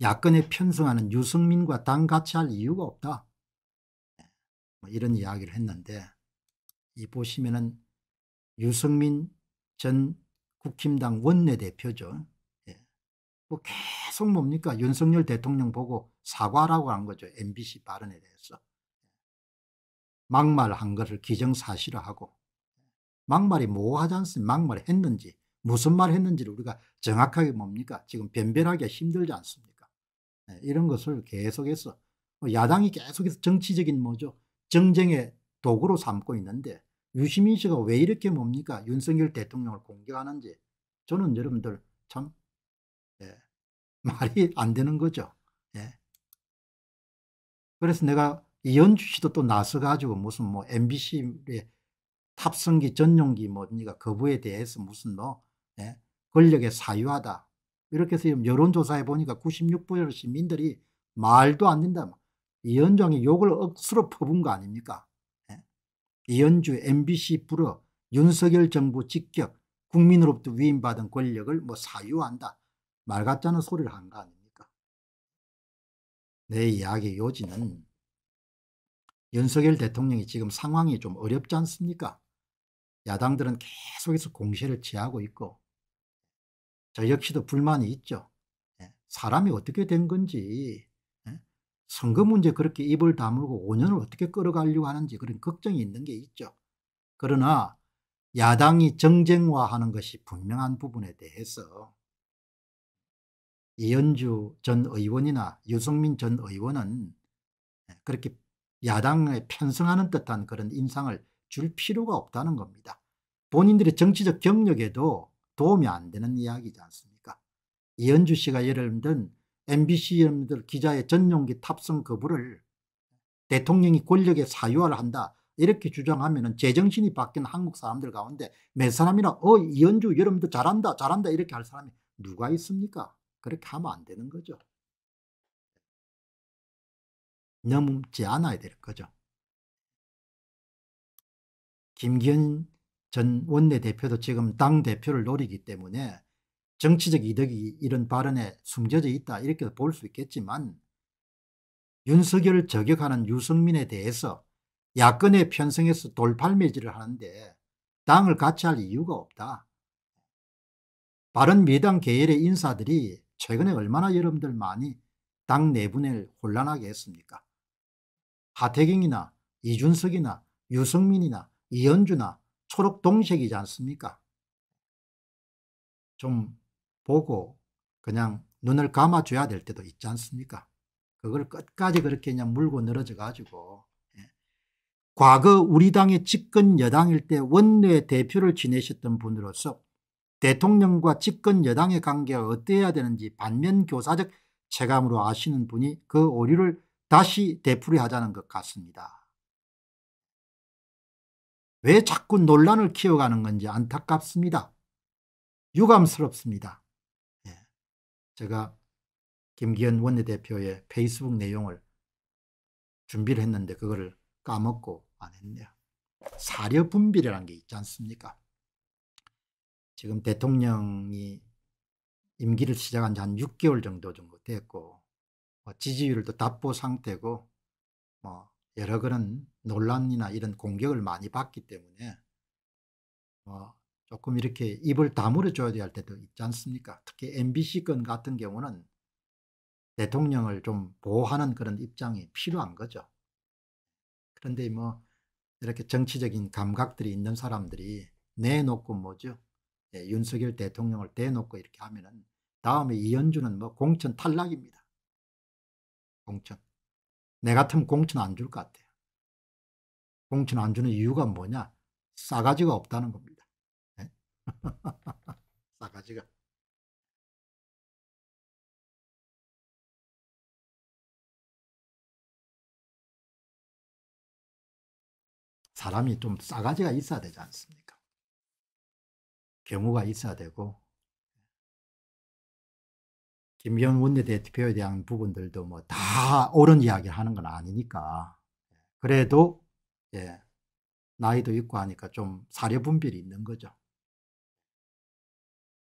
야권에 편승하는 유승민과 당 같이 할 이유가 없다. 뭐 이런 이야기를 했는데 이 보시면은 유승민 전 국힘당 원내대표죠. 예. 뭐 계속 뭡니까 윤석열 대통령 보고 사과라고 한 거죠. MBC 발언에 대해서. 막말한 것을 기정사실화하고 막말이 모호하지 뭐 않습니까? 막말 했는지 무슨 말 했는지를 우리가 정확하게 뭡니까? 지금 변별하기가 힘들지 않습니까? 예, 이런 것을 계속해서 뭐 야당이 계속해서 정치적인 뭐죠 정쟁의 도구로 삼고 있는데 유시민 씨가 왜 이렇게 뭡니까 윤석열 대통령을 공격하는지 저는 여러분들 참 예, 말이 안 되는 거죠. 예. 그래서 내가 이현주 씨도 또 나서가지고 무슨 뭐 MBC의 탑승기 전용기 뭡니까 거부에 대해서 무슨 뭐 예, 권력의 사유하다 이렇게 해서 여론조사해 보니까 96% 시민들이 말도 안 된다. 뭐 이현정이 욕을 억수로 퍼본 거 아닙니까? 예? 이현주 MBC 불어 윤석열 정부 직격 국민으로부터 위임받은 권력을 뭐 사유한다. 말 같지 않은 소리를 한 거 아닙니까? 내 이야기 요지는 윤석열 대통령이 지금 상황이 좀 어렵지 않습니까? 야당들은 계속해서 공세를 취하고 있고 저 역시도 불만이 있죠. 예, 사람이 어떻게 된 건지 예, 선거 문제 그렇게 입을 다물고 5년을 어떻게 끌어가려고 하는지 그런 걱정이 있는 게 있죠. 그러나 야당이 정쟁화하는 것이 분명한 부분에 대해서 이현주 전 의원이나 유승민 전 의원은 예, 그렇게 야당에 편성하는 듯한 그런 인상을 줄 필요가 없다는 겁니다. 본인들의 정치적 경력에도 도움이 안 되는 이야기지 않습니까? 이현주 씨가 예를 든 MBC 여러분들 기자의 전용기 탑승 거부를 대통령이 권력의 사유화를 한다 이렇게 주장하면 제정신이 바뀐 한국 사람들 가운데 몇 사람이나 어 이현주 여러분들 잘한다 잘한다 이렇게 할 사람이 누가 있습니까? 그렇게 하면 안 되는 거죠. 넘지 않아야 될 거죠. 김기현 전 원내대표도 지금 당대표를 노리기 때문에 정치적 이득이 이런 발언에 숨겨져 있다 이렇게 볼 수 있겠지만 윤석열을 저격하는 유승민에 대해서 야권의 편성에서 돌팔매질을 하는데 당을 같이 할 이유가 없다. 바른미당 계열의 인사들이 최근에 얼마나 여러분들 많이 당 내분을 혼란하게 했습니까? 하태경이나 이준석이나 유승민이나 이현주나 초록 동색이지 않습니까? 좀 보고 그냥 눈을 감아줘야 될 때도 있지 않습니까? 그걸 끝까지 그렇게 그냥 물고 늘어져 가지고 예. 과거 우리 당의 집권 여당일 때 원내 대표를 지내셨던 분으로서 대통령과 집권 여당의 관계가 어때야 되는지 반면 교사적 체감으로 아시는 분이 그 오류를 다시 되풀이하자는 것 같습니다. 왜 자꾸 논란을 키워가는 건지 안타깝습니다. 유감스럽습니다. 예. 제가 김기현 원내대표의 페이스북 내용을 준비를 했는데 그거를 까먹고 안 했네요. 사려 분비라는 게 있지 않습니까? 지금 대통령이 임기를 시작한 지 한 6개월 정도 정도 됐고 뭐 지지율도 답보 상태고 뭐 여러 그런 논란이나 이런 공격을 많이 받기 때문에 어, 조금 이렇게 입을 다물어줘야 될 때도 있지 않습니까? 특히 MBC 건 같은 경우는 대통령을 좀 보호하는 그런 입장이 필요한 거죠. 그런데 뭐 이렇게 정치적인 감각들이 있는 사람들이 내놓고 뭐죠? 예, 윤석열 대통령을 대놓고 이렇게 하면은 다음에 이현주는 뭐 공천 탈락입니다. 공천. 내 같으면 공천 안 줄 것 같아. 용돈 안 주는 이유가 뭐냐? 싸가지가 없다는 겁니다. 네? 싸가지가. 사람이 좀 싸가지가 있어야 되지 않습니까? 경우가 있어야 되고 김기현 원내대표에 대한 부분들도 뭐 다 옳은 이야기를 하는 건 아니니까 그래도 예, 나이도 있고 하니까 좀 사려분별이 있는 거죠.